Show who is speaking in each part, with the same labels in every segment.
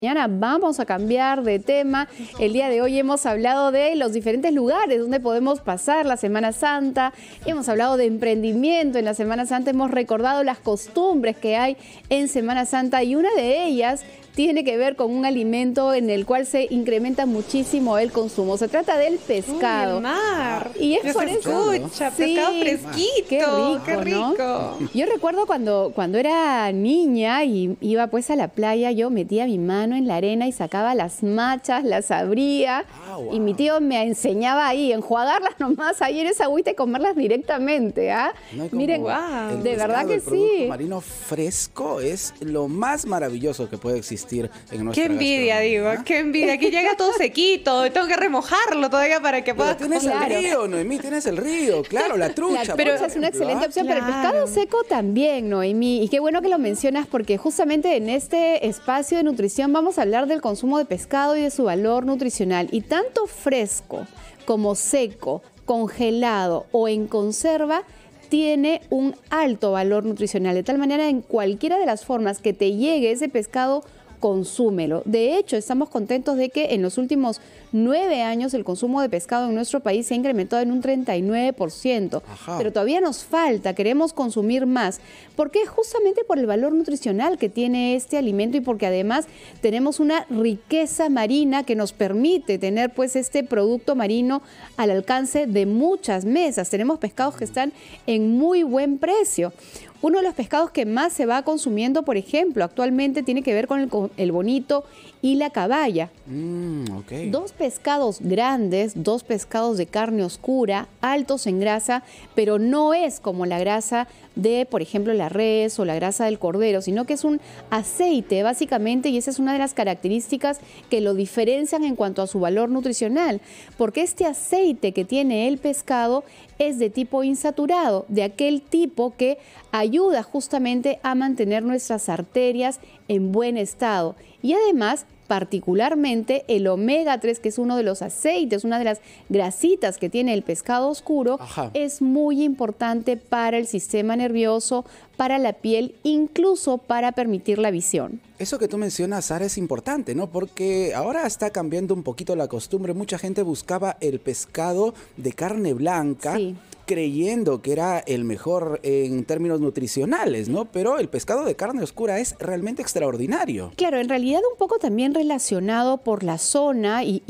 Speaker 1: Mañana vamos a cambiar de tema. El día de hoy hemos hablado de los diferentes lugares donde podemos pasar la Semana Santa. Hemos hablado de emprendimiento en la Semana Santa. Hemos recordado las costumbres que hay en Semana Santa y una de ellas tiene que ver con un alimento en el cual se incrementa muchísimo el consumo. Se trata del pescado. Uy, mar. Y es por eso. pescado fresquito. Qué rico. Yo recuerdo cuando, cuando era niña y iba pues a la playa, yo metía mi mano en la arena y sacaba las machas, las abría. Ah, y mi tío me enseñaba ahí, enjuagarlas nomás ahí en esa agüita y comerlas directamente. ¿ah? Miren, wow, de verdad que el sí.
Speaker 2: marino fresco es lo más maravilloso que puede existir. Qué
Speaker 1: envidia, digo, qué envidia. Aquí llega todo sequito, tengo que remojarlo todavía para que pueda... tienes el río, Noemí,
Speaker 2: tienes el río, claro, la trucha. pero esa es una excelente ¿ah? opción, pero el pescado
Speaker 1: seco también, Noemí. Y qué bueno que lo mencionas porque justamente en este espacio de nutrición vamos a hablar del consumo de pescado y de su valor nutricional. Y tanto fresco como seco, congelado o en conserva, tiene un alto valor nutricional, de tal manera en cualquiera de las formas que te llegue ese pescado consúmelo. De hecho, estamos contentos de que en los últimos nueve años el consumo de pescado en nuestro país se ha incrementado en un 39%, pero todavía nos falta, queremos consumir más. ¿Por qué? Justamente por el valor nutricional que tiene este alimento y porque además tenemos una riqueza marina que nos permite tener pues este producto marino al alcance de muchas mesas. Tenemos pescados que están en muy buen precio. Uno de los pescados que más se va consumiendo, por ejemplo, actualmente tiene que ver con el, bonito y la caballa. Mm, dos pescados grandes, dos pescados de carne oscura, altos en grasa, pero no es como la grasa de, por ejemplo, la res o la grasa del cordero, sino que es un aceite básicamente y esa es una de las características que lo diferencian en cuanto a su valor nutricional, porque este aceite que tiene el pescado es de tipo insaturado, de aquel tipo que hay ayuda justamente a mantener nuestras arterias en buen estado y además particularmente el omega 3, que es uno de los aceites, una de las grasitas que tiene el pescado oscuro, es muy importante para el sistema nervioso, para la piel, incluso para permitir la visión.
Speaker 2: Eso que tú mencionas, Sara, es importante, ¿no? Porque ahora está cambiando un poquito la costumbre. Mucha gente buscaba el pescado de carne blanca. Sí creyendo que era el mejor en términos nutricionales, ¿no? Pero el pescado de carne oscura es realmente extraordinario.
Speaker 1: Claro, en realidad un poco también relacionado por la zona y,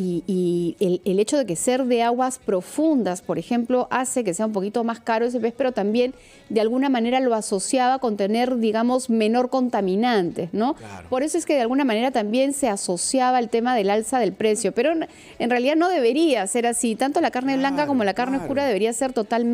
Speaker 1: el, hecho de que ser de aguas profundas, por ejemplo, hace que sea un poquito más caro ese pez, pero también de alguna manera lo asociaba con tener, digamos, menor contaminante, ¿no? Por eso es que de alguna manera también se asociaba el tema del alza del precio, pero en, realidad no debería ser así. Tanto la carne blanca como la carne oscura debería ser totalmente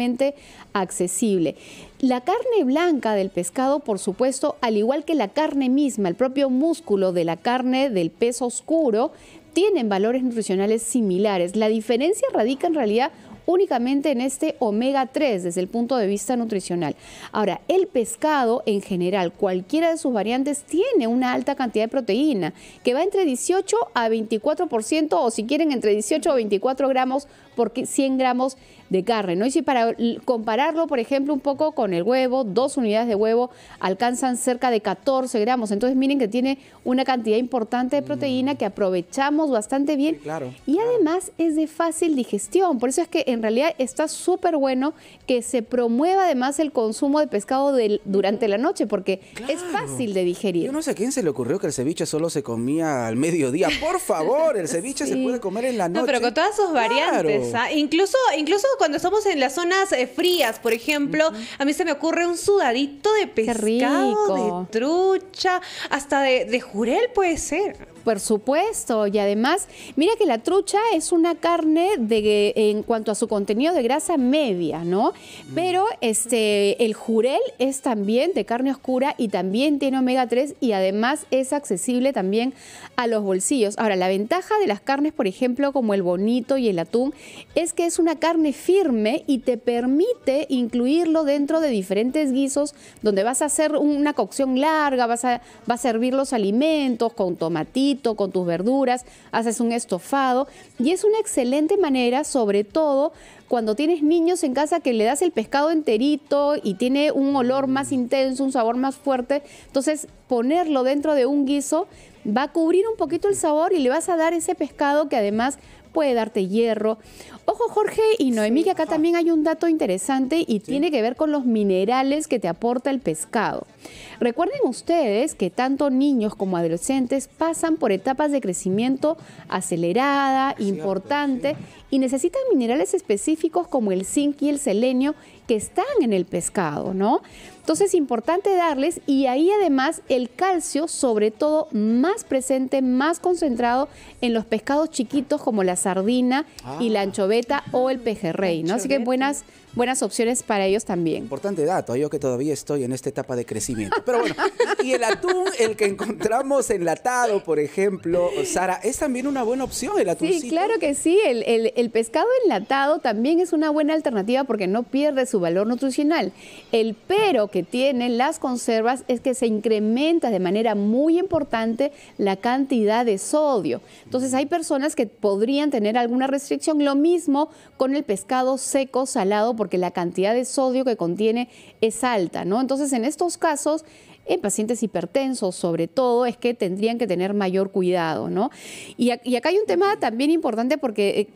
Speaker 1: accesible. La carne blanca del pescado, por supuesto, al igual que la carne misma, el propio músculo de la carne del peso oscuro, tienen valores nutricionales similares. La diferencia radica en realidad únicamente en este omega 3 desde el punto de vista nutricional. Ahora, el pescado en general, cualquiera de sus variantes, tiene una alta cantidad de proteína que va entre 18 a 24% o si quieren entre 18 o 24 gramos por 100 gramos de carne. ¿no? Y si para compararlo, por ejemplo, un poco con el huevo, dos unidades de huevo alcanzan cerca de 14 gramos. Entonces miren que tiene una cantidad importante de mm. proteína que aprovechamos bastante bien. claro, y además es de fácil digestión. Por eso es que en realidad está súper bueno que se promueva además el consumo de pescado del, durante la noche, porque es fácil de digerir. Yo
Speaker 2: no sé a quién se le ocurrió que el ceviche solo se comía al mediodía. Por favor, el ceviche se puede comer en la noche. No, pero con
Speaker 1: todas sus variantes. ¿ah? Incluso, incluso cuando estamos en las zonas eh, frías, por ejemplo, a mí se me ocurre un sudadito de pescado, de trucha, hasta de, de jurel puede ser por supuesto. Y además, mira que la trucha es una carne de, en cuanto a su contenido de grasa media, ¿no? Mm. Pero este, el jurel es también de carne oscura y también tiene omega 3 y además es accesible también a los bolsillos. Ahora, la ventaja de las carnes, por ejemplo, como el bonito y el atún, es que es una carne firme y te permite incluirlo dentro de diferentes guisos donde vas a hacer una cocción larga, vas a, a servir los alimentos con tomatito con tus verduras, haces un estofado y es una excelente manera, sobre todo cuando tienes niños en casa que le das el pescado enterito y tiene un olor más intenso, un sabor más fuerte. Entonces, ponerlo dentro de un guiso va a cubrir un poquito el sabor y le vas a dar ese pescado que además puede darte hierro. Ojo Jorge y Noemí, que acá también hay un dato interesante y tiene que ver con los minerales que te aporta el pescado. Recuerden ustedes que tanto niños como adolescentes pasan por etapas de crecimiento acelerada, importante, y necesitan minerales específicos como el zinc y el selenio que están en el pescado, ¿no? Entonces es importante darles y ahí además el calcio, sobre todo más presente, más concentrado en los pescados chiquitos como la sardina y la ah. anchoveta o el pejerrey, ¿no? Así que buenas buenas opciones para ellos también.
Speaker 2: Importante dato, yo que todavía estoy en esta etapa de crecimiento. Pero bueno, y el atún, el que encontramos enlatado, por ejemplo, Sara, es también una buena opción el atún. Sí, claro
Speaker 1: que sí, el, el, pescado enlatado también es una buena alternativa porque no pierde su valor nutricional. El pero que tienen las conservas es que se incrementa de manera muy importante la cantidad de sodio. Entonces hay personas que podrían tener alguna restricción. Lo mismo con el pescado seco salado porque la cantidad de sodio que contiene es alta, ¿no? Entonces en estos casos en pacientes hipertensos sobre todo, es que tendrían que tener mayor cuidado, ¿no? Y, acá hay un tema también importante porque eh,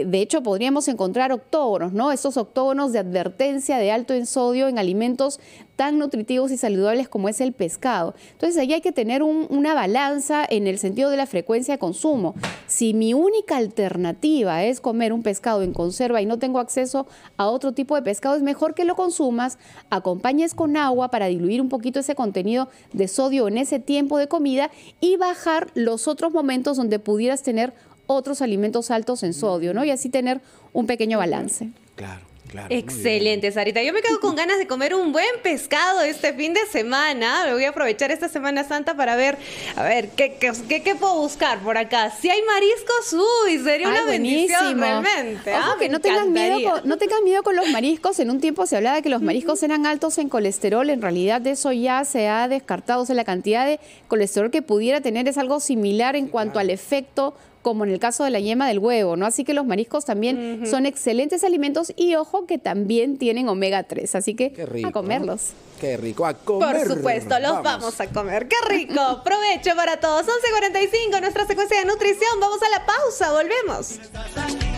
Speaker 1: eh, de hecho podríamos encontrar octógonos, ¿no? Estos octógonos de advertencia de alto en sodio en alimentos tan nutritivos y saludables como es el pescado. Entonces ahí hay que tener una balanza en el sentido de la frecuencia de consumo. Si mi única alternativa es comer un pescado en conserva y no tengo acceso a otro tipo de pescado, es mejor que lo consumas, acompañes con agua para diluir un poquito ese contenido contenido de sodio en ese tiempo de comida y bajar los otros momentos donde pudieras tener otros alimentos altos en sodio, ¿no? Y así tener un pequeño balance. Claro. Excelente, Sarita. Yo me quedo con ganas de comer un buen pescado este fin de semana. Me voy a aprovechar esta Semana Santa para ver, a ver, ¿qué, qué, puedo buscar por acá? Si hay mariscos, uy, sería una bendición realmente. ¿ah? que no tengas, miedo con, miedo con los mariscos. En un tiempo se hablaba de que los mariscos eran altos en colesterol. En realidad eso ya se ha descartado. O sea, la cantidad de colesterol que pudiera tener es algo similar en cuanto al efecto como en el caso de la yema del huevo, ¿no? Así que los mariscos también son excelentes alimentos y ojo que también tienen omega 3, así que a ¿eh? comerlos.
Speaker 2: Qué rico, a comerlos! Por supuesto, los vamos, vamos
Speaker 1: a comer. Qué rico. Provecho para todos. 11:45 nuestra secuencia de nutrición. Vamos a la pausa, volvemos.